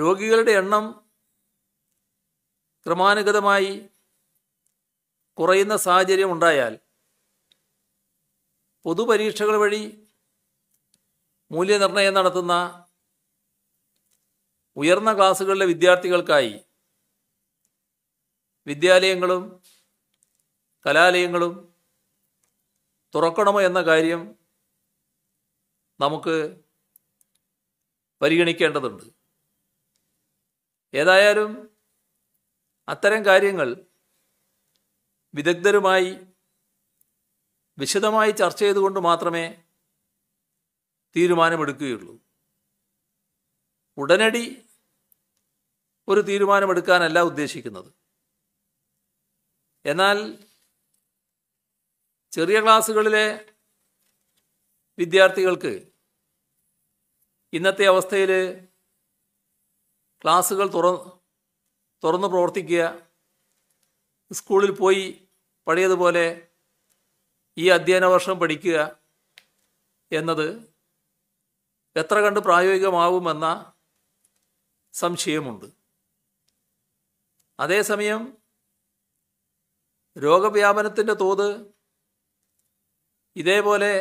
രോഗികളുടെ എണ്ണം ക്രമാനുഗതമായി കുറയുന്ന സാഹചര്യം ഉണ്ടായാൽ പൊതുപരീക്ഷകൾ വഴി മൂല്യനിർണയം നടത്തുന്ന ഉയർന്ന ക്ലാസ്സുകളിലെ വിദ്യാർത്ഥികൾക്കായി വിദ്യാലയങ്ങളും കലാലയങ്ങളും തുറക്കണമോ എന്ന കാര്യം നമുക്ക് പരിഗണിക്കേണ്ടതുണ്ട് ഏതായാലും അത്തരം കാര്യങ്ങൾ വിദഗ്ധരുമായി വിശദമായി ചർച്ച ചെയ്തുകൊണ്ട് മാത്രമേ തീരുമാനമെടുക്കുകയുള്ളൂ ഉടനടി ഒരു തീരുമാനമെടുക്കാനല്ല ഉദ്ദേശിക്കുന്നത് എന്നാൽ ചെറിയ ക്ലാസ്സുകളിലെ വിദ്യാർത്ഥികൾക്ക് ഇന്നത്തെ അവസ്ഥയിൽ ക്ലാസ്സുകൾ തുറ തുറന്ന് പ്രവർത്തിക്കുക സ്കൂളിൽ പോയി പഴയതുപോലെ ഈ അധ്യയന വർഷം പഠിക്കുക എന്നത് എത്ര കണ്ട് പ്രായോഗികമാവുമെന്ന സംശയമുണ്ട് അതേസമയം രോഗവ്യാപനത്തിൻ്റെ തോത് ഇതേപോലെ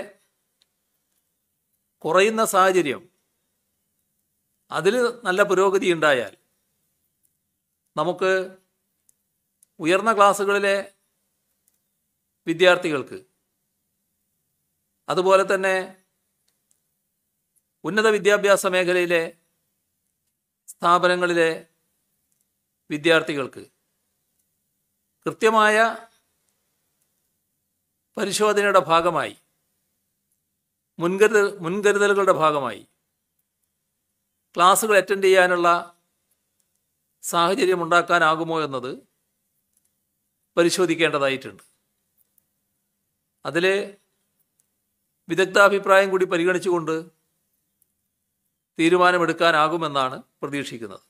കുറയുന്ന സാഹചര്യം അതിൽ നല്ല പുരോഗതി ഉണ്ടായാൽ നമുക്ക് ഉയർന്ന ക്ലാസ്സുകളിലെ വിദ്യാർത്ഥികൾക്ക് അതുപോലെ തന്നെ ഉന്നത വിദ്യാഭ്യാസ മേഖലയിലെ സ്ഥാപനങ്ങളിലെ വിദ്യാർത്ഥികൾക്ക് കൃത്യമായ പരിശോധനയുടെ ഭാഗമായി മുൻകരുതൽ മുൻകരുതലുകളുടെ ഭാഗമായി ക്ലാസ്സുകൾ അറ്റൻഡ് ചെയ്യാനുള്ള സാഹചര്യം ഉണ്ടാക്കാനാകുമോ എന്നത് പരിശോധിക്കേണ്ടതായിട്ടുണ്ട് അതിൽ വിദഗ്ധാഭിപ്രായം കൂടി പരിഗണിച്ചുകൊണ്ട് തീരുമാനമെടുക്കാനാകുമെന്നാണ് പ്രതീക്ഷിക്കുന്നത്